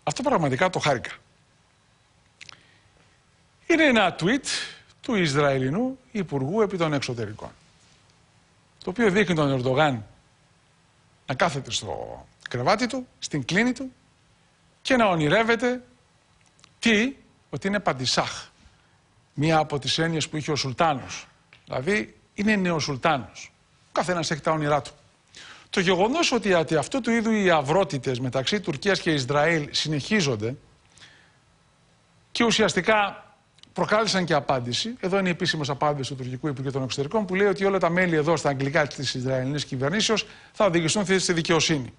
Αυτό πραγματικά το χάρηκα. Είναι ένα tweet του Ισραηλινού Υπουργού επί των Εξωτερικών. Το οποίο δείχνει τον Ερντογάν να κάθεται στο κρεβάτι του, στην κλίνη του και να ονειρεύεται τι, ότι είναι παντισάχ. Μία από τις έννοιες που είχε ο Σουλτάνος. Δηλαδή είναι νεοσουλτάνος. Ο καθένας έχει τα όνειρά του. Το γεγονός ότι αυτού του είδου οι αυρότητε μεταξύ Τουρκίας και Ισραήλ συνεχίζονται και ουσιαστικά προκάλεσαν και απάντηση. Εδώ είναι η επίσημη απάντηση του τουρκικού Υπουργείου των Εξωτερικών που λέει ότι όλα τα μέλη εδώ στα αγγλικά της Ισραηλινής κυβερνήσεως θα οδηγηθούν στη δικαιοσύνη.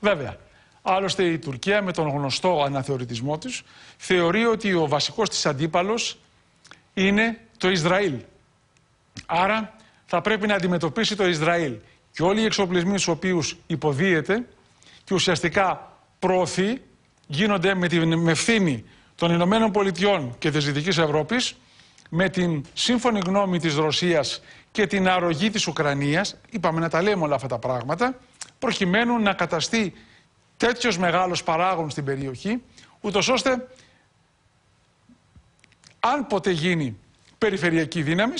Βέβαια, άλλωστε η Τουρκία με τον γνωστό αναθεωρητισμό της θεωρεί ότι ο βασικός της αντίπαλος είναι το Ισραήλ. Άρα θα πρέπει να αντιμετωπίσει το Ισραήλ και όλοι οι εξοπλισμοί στους οποίους υποδίεται και ουσιαστικά προωθεί γίνονται με την ευθύνη των Ηνωμένων Πολιτειών και της Δυτικής Ευρώπης με την σύμφωνη γνώμη της Ρωσίας και την αρρωγή της Ουκρανίας είπαμε να τα λέμε όλα αυτά τα πράγματα προκειμένου να καταστεί τέτοιος μεγάλος παράγων στην περιοχή ούτως ώστε αν ποτέ γίνει περιφερειακή δύναμης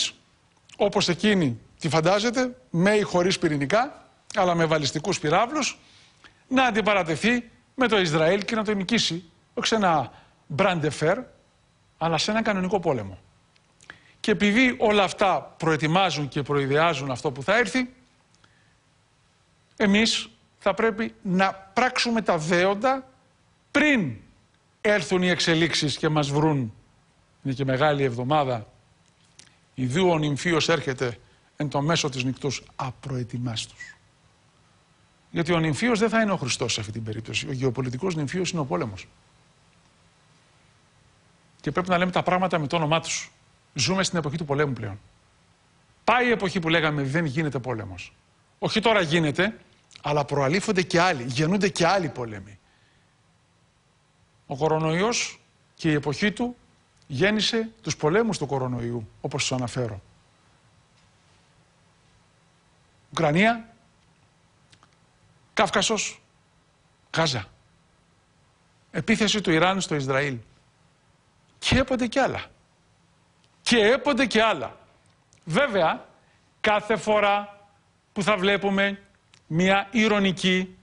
όπως εκείνη τη φαντάζεται, με ή χωρίς πυρηνικά, αλλά με βαλιστικούς πυράβλους, να αντιπαρατεθεί με το Ισραήλ και να το νικήσει, όχι σε ένα μπραντεφέρ, αλλά σε ένα κανονικό πόλεμο. Και επειδή όλα αυτά προετοιμάζουν και προειδεάζουν αυτό που θα έρθει, εμείς θα πρέπει να πράξουμε τα δέοντα πριν έρθουν οι εξελίξεις και μας βρουν. Είναι και μεγάλη εβδομάδα. Ιδού ο νυμφίος έρχεται εν το μέσο της νυχτούς απροετοιμάστος. Γιατί ο νυμφίος δεν θα είναι ο Χριστός σε αυτή την περίπτωση. Ο γεωπολιτικός νυμφίος είναι ο πόλεμος. Και πρέπει να λέμε τα πράγματα με το όνομά τους. Ζούμε στην εποχή του πολέμου πλέον. Πάει η εποχή που λέγαμε δεν γίνεται πόλεμος. Όχι τώρα γίνεται, αλλά προαλήφονται και άλλοι, γεννούνται και άλλοι πολέμοι. Ο κορονοϊός και η εποχή του γέννησε τους πολέμους του κορονοϊού, όπως σας αναφέρω. Ουκρανία, Καύκασος, Γάζα. Επίθεση του Ιράν στο Ισραήλ. Και έπονται και άλλα. Και έπονται και άλλα. Βέβαια, κάθε φορά που θα βλέπουμε μια ηρωνική,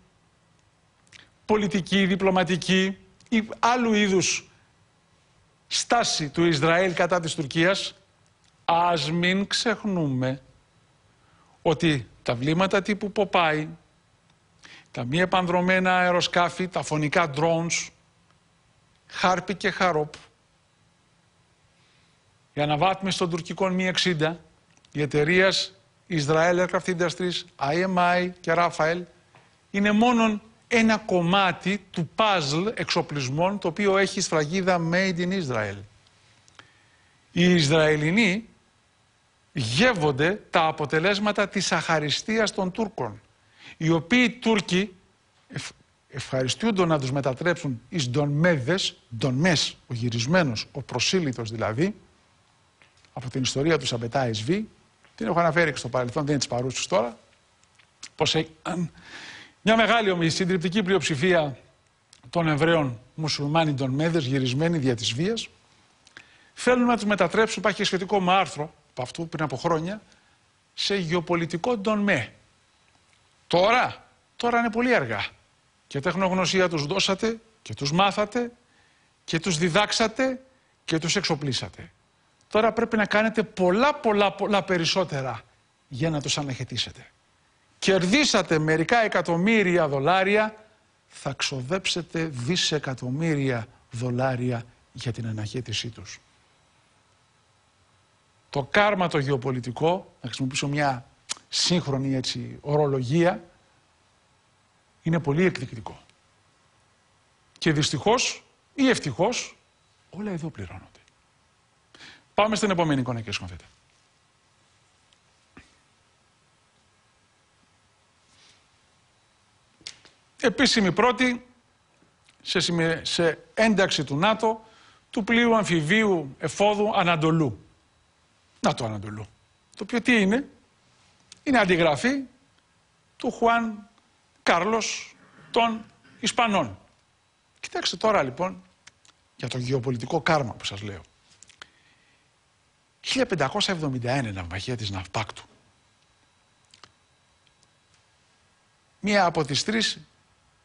πολιτική, διπλωματική ή άλλου είδους στάση του Ισραήλ κατά της Τουρκίας, ας μην ξεχνούμε ότι τα βλήματα τύπου Popeye, τα μη επανδρομένα αεροσκάφη, τα φωνικά drones, χάρπι και χαρόπ, η αναβάθμιση των τουρκικών μη 60, η εταιρείας Ισραήλ Aircraft Industries, IMI και Ράφαελ είναι μόνον ένα κομμάτι του παζλ εξοπλισμών το οποίο έχει σφραγίδα Made in Israel. Οι Ισραηλινοί γεύονται τα αποτελέσματα της αχαριστίας των Τούρκων. Οι οποίοι Τούρκοι ευχαριστούντο να τους μετατρέψουν εις ντονμέδες, ντονμές, ο γυρισμένος, ο προσήλυτος δηλαδή, από την ιστορία τους Σαμπετά Εσβή την έχω αναφέρει και στο παρελθόν, δεν είναι της παρούσης τώρα, πως μια μεγάλη ομιλή, συντριπτική πλειοψηφία των Εβραίων μουσουλμάνοι ντονμέδες γυρισμένοι δια της βίας, θέλουν να τους μετατρέψουν, υπάρχει σχετικό με άρθρο, αυτού πριν από χρόνια σε γεωπολιτικό τον με. Τώρα, τώρα είναι πολύ αργά. Και τεχνογνωσία τους δώσατε και τους μάθατε και τους διδάξατε και τους εξοπλίσατε. Τώρα πρέπει να κάνετε πολλά πολλά πολλά περισσότερα για να τους αναχαιτήσετε. Κερδίσατε μερικά εκατομμύρια δολάρια, θα ξοδέψετε δισεκατομμύρια δολάρια για την αναχέτησή τους το κάρμα το γεωπολιτικό, να χρησιμοποιήσω μια σύγχρονη έτσι, ορολογία, είναι πολύ εκδικητικό. Και δυστυχώς ή ευτυχώς όλα εδώ πληρώνονται. Πάμε στην επόμενη εικόνα και σκοφέτε. Επίσημη πρώτη σε, ένταξη του ΝΑΤΟ του πλοίου αμφιβίου εφόδου Ανατολού. Να το Ανατολού. Το οποίο τι είναι, είναι αντιγραφή του Χουάν Κάρλος των Ισπανών. Κοιτάξτε τώρα λοιπόν για το γεωπολιτικό κάρμα που σας λέω. 1571 ναυμαχία της Ναυπάκτου. Μία από τις τρεις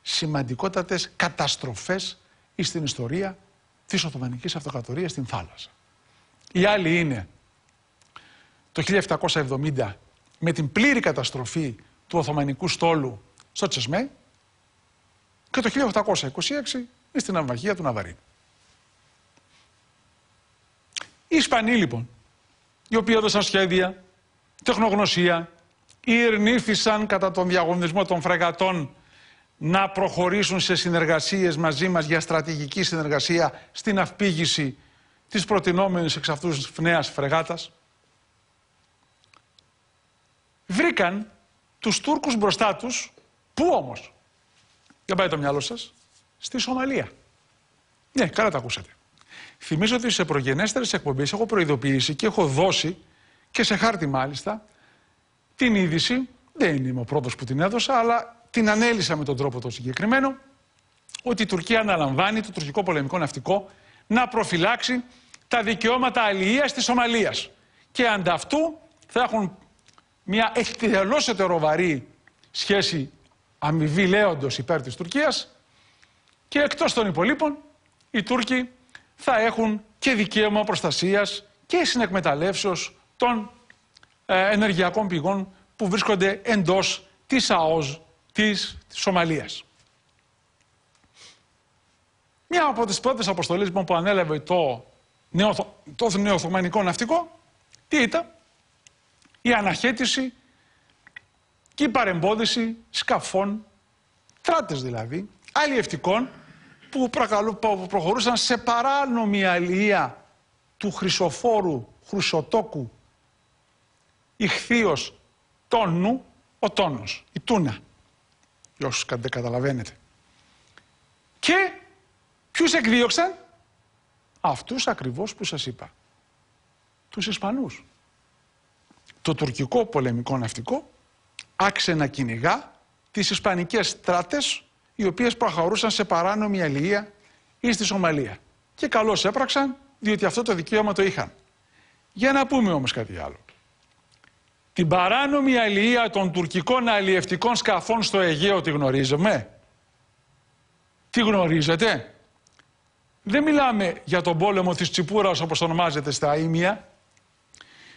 σημαντικότατες καταστροφές στην ιστορία της Οθωμανικής Αυτοκρατορίας στην θάλασσα. Η άλλη είναι το 1770 με την πλήρη καταστροφή του Οθωμανικού στόλου στο Τσεσμέ και το 1826 με στην αμβαγία του Αβαρίν. Οι Ισπανοί λοιπόν, οι οποίοι έδωσαν σχέδια, τεχνογνωσία, ειρνήθησαν κατά τον διαγωνισμό των φρεγατών να προχωρήσουν σε συνεργασίες μαζί μας για στρατηγική συνεργασία στην αυπήγηση της προτινόμενης εξ αυτούς νέας φρεγάτας βρήκαν τους Τούρκους μπροστά τους, πού όμως, Για πάει το μυαλό σας, στη Σομαλία. Ναι, καλά τα ακούσατε. Θυμίζω ότι σε προγενέστερες εκπομπές έχω προειδοποιήσει και έχω δώσει και σε χάρτη μάλιστα την είδηση, δεν είμαι ο πρώτος που την έδωσα, αλλά την ανέλησα με τον τρόπο το συγκεκριμένο, ότι η Τουρκία αναλαμβάνει το τουρκικό πολεμικό ναυτικό να προφυλάξει τα δικαιώματα αλληλείας της Σομαλίας. Και ανταυτού θα έχουν μια εκτελώ ετεροβαρή σχέση αμοιβή λέοντος υπέρ της Τουρκίας και εκτός των υπολείπων οι Τούρκοι θα έχουν και δικαίωμα προστασίας και συνεκμεταλλεύσεως των ε, ενεργειακών πηγών που βρίσκονται εντός της ΑΟΣ της Σομαλίας. Μια από τις πρώτες αποστολές λοιπόν, που ανέλαβε το, νεο, το ναυτικό, τι ήταν, η αναχέτηση και η παρεμπόδιση σκαφών, τράτες δηλαδή, αλλιευτικών που προχωρούσαν σε παράνομη αλληλεία του χρυσοφόρου χρυσοτόκου ηχθείος τόνου, ο τόνος, η τούνα, για όσους δεν καταλαβαίνετε. Και ποιους εκδίωξαν, αυτούς ακριβώς που σας είπα, τους Ισπανούς το τουρκικό πολεμικό ναυτικό άξενα κυνηγά τις ισπανικές στράτες οι οποίες προχωρούσαν σε παράνομη αλληλεία ή στη Σομαλία. Και καλώς έπραξαν διότι αυτό το δικαίωμα το είχαν. Για να πούμε όμως κάτι άλλο. Την παράνομη αλληλεία των τουρκικών αλλιευτικών σκαφών στο Αιγαίο τη γνωρίζουμε. Τι γνωρίζετε. Δεν μιλάμε για τον πόλεμο της Τσιπούρας όπως ονομάζεται στα Ήμια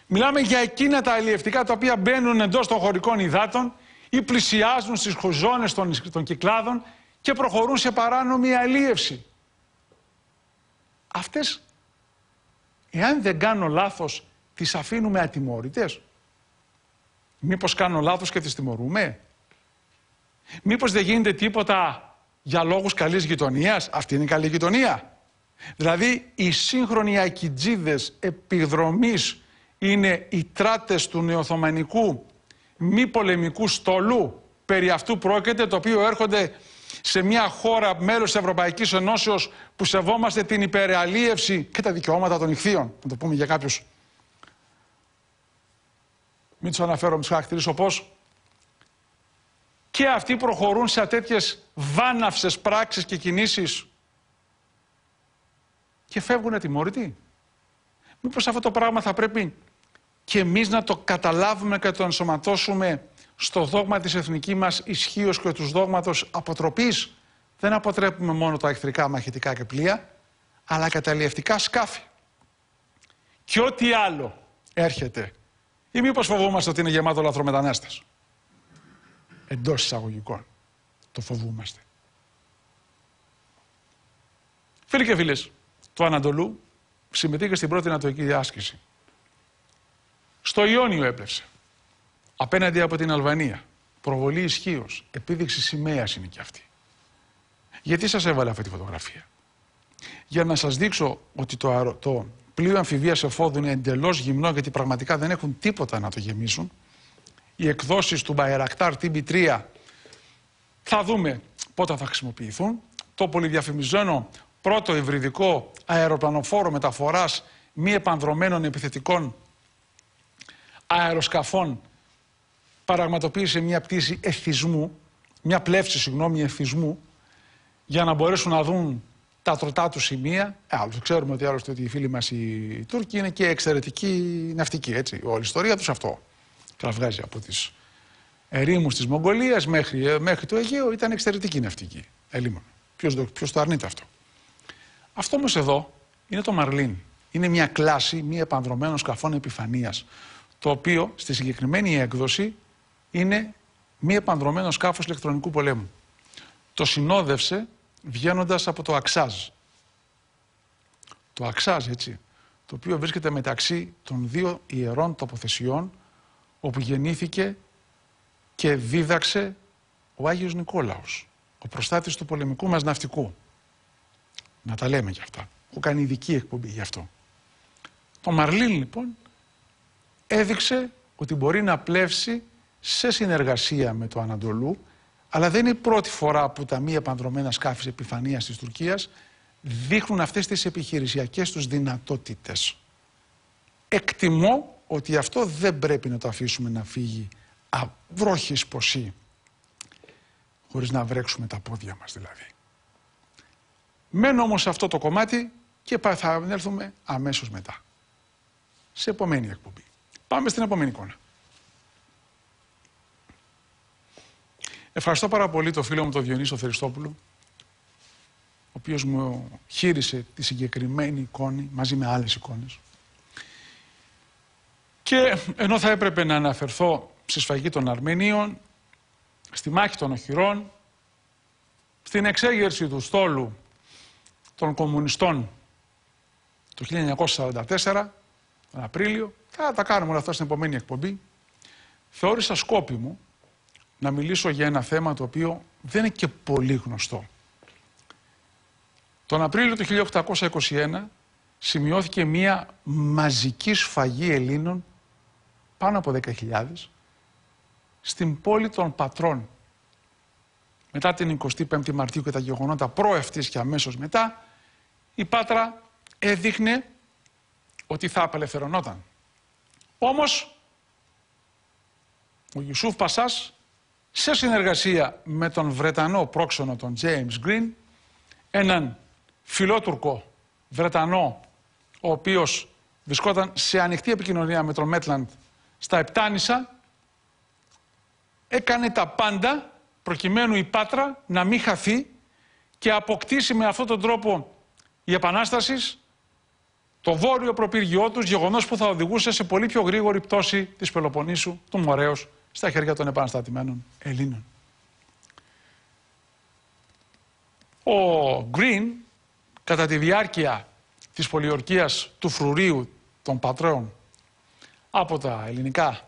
Μιλάμε για εκείνα τα αλλιευτικά τα οποία μπαίνουν εντός των χωρικών υδάτων ή πλησιάζουν στις ζώνε των, κυκλάδων και προχωρούν σε παράνομη αλλίευση. Αυτές, εάν δεν κάνω λάθος, τις αφήνουμε ατιμόρυτες. Μήπως κάνω λάθος και τις τιμωρούμε. Μήπως δεν γίνεται τίποτα για λόγους καλής γειτονίας, Αυτή είναι η καλή γειτονία. Δηλαδή, οι σύγχρονοι ακιτζίδες επιδρομής είναι οι τράτες του νεοθωμανικού μη πολεμικού στολού. Περί αυτού πρόκειται, το οποίο έρχονται σε μια χώρα μέλος της Ευρωπαϊκής Ενώσεως που σεβόμαστε την υπεραλίευση και τα δικαιώματα των ηχθείων, να το πούμε για κάποιους. Μην τους αναφέρω, τους χαρακτηρίσω Και αυτοί προχωρούν σε τέτοιες βάναυσες πράξεις και κινήσεις και φεύγουν ατιμόρυτοι. Μήπως αυτό το πράγμα θα πρέπει και εμείς να το καταλάβουμε και το ενσωματώσουμε στο δόγμα της εθνική μας ισχύως και τους δόγματος αποτροπής, δεν αποτρέπουμε μόνο τα εχθρικά μαχητικά και πλοία, αλλά και σκάφη. Και ό,τι άλλο έρχεται. Ή μήπως φοβούμαστε ότι είναι γεμάτο λαθρομετανάστες. Εντός εισαγωγικών το φοβούμαστε. Φίλοι και φίλες, του Ανατολού συμμετείχε στην πρώτη Ανατολική Διάσκηση στο Ιόνιο έπλευσε. Απέναντι από την Αλβανία. Προβολή ισχύως. Επίδειξη σημαίας είναι και αυτή. Γιατί σας έβαλα αυτή τη φωτογραφία. Για να σας δείξω ότι το, το πλοίο αμφιβίας εφόδου είναι εντελώς γυμνό γιατί πραγματικά δεν έχουν τίποτα να το γεμίσουν. Οι εκδόσεις του Μπαϊρακτάρ TB3 θα δούμε πότε θα χρησιμοποιηθούν. Το πολυδιαφημιζόμενο πρώτο υβριδικό αεροπλανοφόρο μεταφοράς μη επανδρομένων επιθετικών αεροσκαφών παραγματοποίησε μια πτήση εθισμού, μια πλεύση συγγνώμη εθισμού, για να μπορέσουν να δουν τα τροτά τους σημεία. ξέρουμε ότι άλλωστε ότι οι φίλοι μας οι Τούρκοι είναι και εξαιρετικοί ναυτικοί. Έτσι. Όλη η ιστορία τους αυτό. Κραυγάζει από τις ερήμους της Μογγολίας μέχρι, ε, μέχρι το Αιγαίο ήταν εξαιρετικοί ναυτικοί. Ελλήνων. Ποιο το αρνείται αυτό. Αυτό όμως εδώ είναι το Μαρλίν. Είναι μια κλάση μια επανδρομένων σκαφών επιφανείας το οποίο στη συγκεκριμένη έκδοση είναι μη επανδρομένο σκάφος ηλεκτρονικού πολέμου. Το συνόδευσε βγαίνοντας από το Αξάζ. Το Αξάζ, έτσι, το οποίο βρίσκεται μεταξύ των δύο ιερών τοποθεσιών όπου γεννήθηκε και δίδαξε ο Άγιος Νικόλαος, ο προστάτης του πολεμικού μας ναυτικού. Να τα λέμε γι' αυτά. Έχω κάνει ειδική εκπομπή γι' αυτό. Το Μαρλίν λοιπόν έδειξε ότι μπορεί να πλεύσει σε συνεργασία με το Ανατολού, αλλά δεν είναι η πρώτη φορά που τα μη επανδρομένα σκάφη επιφανείας της Τουρκίας δείχνουν αυτές τις επιχειρησιακές τους δυνατότητες. Εκτιμώ ότι αυτό δεν πρέπει να το αφήσουμε να φύγει αβρόχης ποσή, χωρίς να βρέξουμε τα πόδια μας δηλαδή. Μένω όμως σε αυτό το κομμάτι και θα έρθουμε αμέσως μετά. Σε επόμενη εκπομπή. Πάμε στην επόμενη εικόνα. Ευχαριστώ πάρα πολύ τον φίλο μου τον Διονύσο Θεριστόπουλο, ο οποίος μου χείρισε τη συγκεκριμένη εικόνη μαζί με άλλες εικόνες. Και ενώ θα έπρεπε να αναφερθώ στη σφαγή των Αρμενίων, στη μάχη των οχυρών, στην εξέγερση του στόλου των κομμουνιστών το 1944, Απρίλιο. Θα τα κάνουμε όλα αυτά στην επόμενη εκπομπή. Θεώρησα μου να μιλήσω για ένα θέμα το οποίο δεν είναι και πολύ γνωστό. Τον Απρίλιο του 1821 σημειώθηκε μία μαζική σφαγή Ελλήνων, πάνω από 10.000, στην πόλη των Πατρών. Μετά την 25η Μαρτίου και τα γεγονότα προευτής και αμέσως μετά, η Πάτρα έδειχνε ότι θα απελευθερωνόταν. Όμως, ο Ιουσούφ Πασάς, σε συνεργασία με τον Βρετανό πρόξενο τον James Green, έναν φιλότουρκο Βρετανό, ο οποίος βρισκόταν σε ανοιχτή επικοινωνία με τον Μέτλαντ στα Επτάνησα, έκανε τα πάντα προκειμένου η Πάτρα να μην χαθεί και αποκτήσει με αυτόν τον τρόπο η Επανάστασης το βόρειο προπύργιό τους, γεγονός που θα οδηγούσε σε πολύ πιο γρήγορη πτώση της Πελοποννήσου, του Μωρέως, στα χέρια των επαναστατημένων Ελλήνων. Ο Γκριν, κατά τη διάρκεια της πολιορκίας του φρουρίου των πατρέων από τα ελληνικά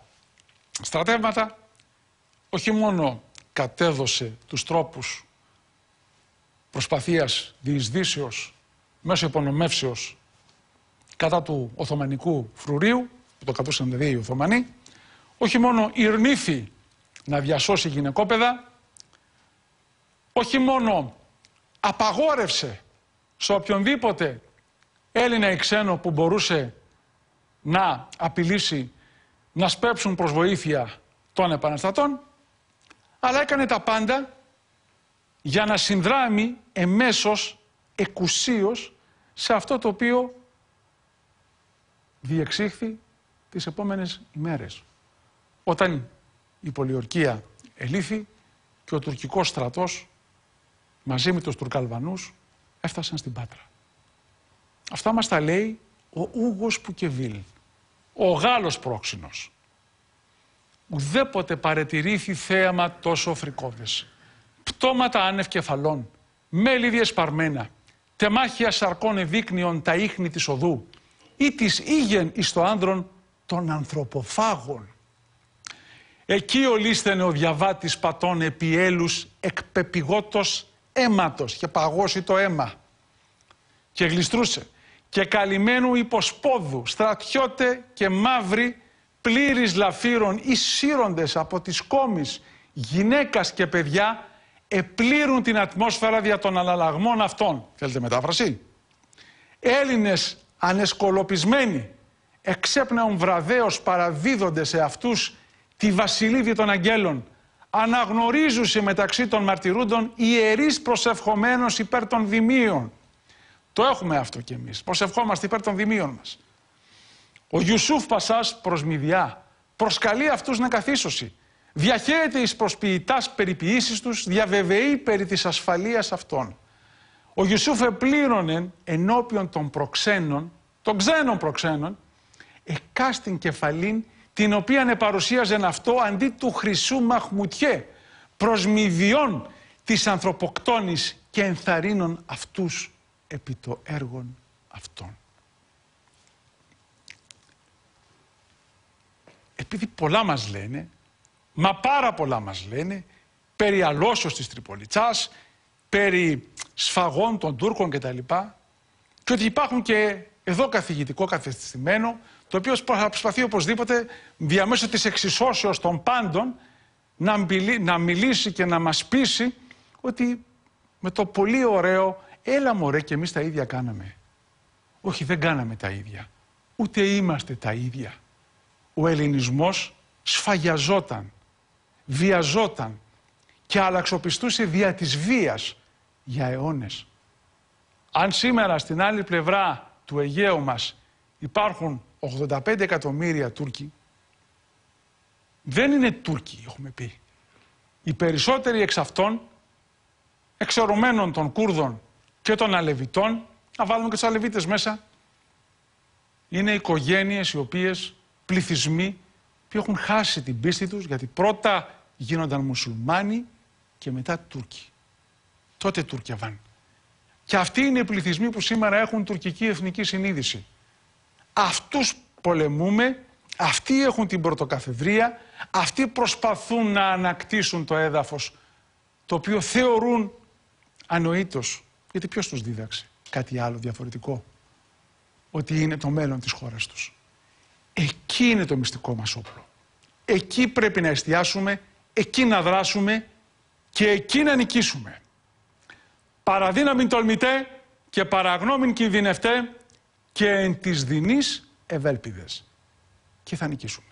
στρατεύματα, όχι μόνο κατέδωσε τους τρόπους προσπαθίας διεισδύσεως μέσω υπονομεύσεως κατά του Οθωμανικού φρουρίου, που το κατούσαν δηλαδή οι Οθωμανοί, όχι μόνο ηρνήθη να διασώσει γυναικόπαιδα, όχι μόνο απαγόρευσε σε οποιονδήποτε Έλληνα ή ξένο που μπορούσε να απειλήσει να σπέψουν προς βοήθεια των επαναστατών, αλλά έκανε τα πάντα για να συνδράμει εμέσως, εκουσίως, σε αυτό το οποίο διεξήχθη τις επόμενες ημέρες. Όταν η πολιορκία ελήφθη και ο τουρκικός στρατός μαζί με τους Τουρκαλβανούς έφτασαν στην Πάτρα. Αυτά μας τα λέει ο Ούγος Πουκεβίλ, ο Γάλλος πρόξενος. Ουδέποτε παρετηρήθη θέαμα τόσο φρικόδες. Πτώματα άνευ κεφαλών, μέλη διασπαρμένα, τεμάχια σαρκών εδείκνυων τα ίχνη της οδού, ή της ήγεν εις το άνδρον των ανθρωποφάγων. Εκεί ολίσθενε ο διαβάτης πατών επί έλους εκπεπηγότος αίματος και παγώσει το αίμα και γλιστρούσε και καλυμμένου υποσπόδου στρατιώτε και μαύρη πλήρης λαφύρων ή σύροντες από τις κόμεις γυναίκας και παιδιά επλήρουν την ατμόσφαιρα δια των αναλλαγμών αυτών. Θέλετε μετάφραση. Έλληνες ανεσκολοπισμένοι, εξέπνεων βραδέως παραδίδονται σε αυτούς τη βασιλίδη των αγγέλων, αναγνωρίζουσι μεταξύ των μαρτυρούντων ιερείς προσευχομένος υπέρ των δημίων. Το έχουμε αυτό κι εμείς. Προσευχόμαστε υπέρ των δημίων μας. Ο Ιουσούφ Πασάς προσμυδιά, προσκαλεί αυτούς να καθίσωση. Διαχέεται εις προσποιητάς περιποιήσεις τους, διαβεβαιεί περί της ασφαλείας αυτών. Ο Ιουσούφ επλήρωνε ενώπιον των προξένων, των ξένων προξένων, εκάστην κεφαλήν την οποία επαρουσίαζεν αυτό αντί του χρυσού μαχμουτιέ, μηδιών της ανθρωποκτόνης και ενθαρρύνων αυτούς επί το έργον αυτών. Επειδή πολλά μας λένε, μα πάρα πολλά μας λένε, περί αλώσεως της Τριπολιτσάς, περί σφαγών των Τούρκων κτλ. Και ότι υπάρχουν και εδώ καθηγητικό καθεστημένο, το οποίο θα προσπαθεί οπωσδήποτε διαμέσω της εξισώσεως των πάντων να μιλήσει και να μας πείσει ότι με το πολύ ωραίο έλα μωρέ και εμείς τα ίδια κάναμε. Όχι δεν κάναμε τα ίδια. Ούτε είμαστε τα ίδια. Ο ελληνισμός σφαγιαζόταν, βιαζόταν, και αλλαξοπιστούσε δια της βίας για αιώνες. Αν σήμερα στην άλλη πλευρά του Αιγαίου μας υπάρχουν 85 εκατομμύρια Τούρκοι, δεν είναι Τούρκοι έχουμε πει. Οι περισσότεροι εξ αυτών, εξορωμένων των Κούρδων και των Αλεβιτών, να βάλουμε και τους Αλεβίτες μέσα, είναι οικογένειες οι οποίες πληθυσμοί που έχουν χάσει την πίστη τους γιατί πρώτα γίνονταν μουσουλμάνοι και μετά Τούρκοι. Τότε Τούρκευαν. Και αυτοί είναι οι πληθυσμοί που σήμερα έχουν τουρκική εθνική συνείδηση. Αυτούς πολεμούμε, αυτοί έχουν την πρωτοκαθεδρία, αυτοί προσπαθούν να ανακτήσουν το έδαφος, το οποίο θεωρούν ανοήτως. Γιατί ποιος τους δίδαξε κάτι άλλο διαφορετικό, ότι είναι το μέλλον της χώρας τους. Εκεί είναι το μυστικό μας όπλο. Εκεί πρέπει να εστιάσουμε, εκεί να δράσουμε και εκεί να νικήσουμε. Παραδύναμην τολμητέ και παραγνώμην κινδυνευτέ και εν της δεινής ευέλπιδες. Και θα νικήσουμε.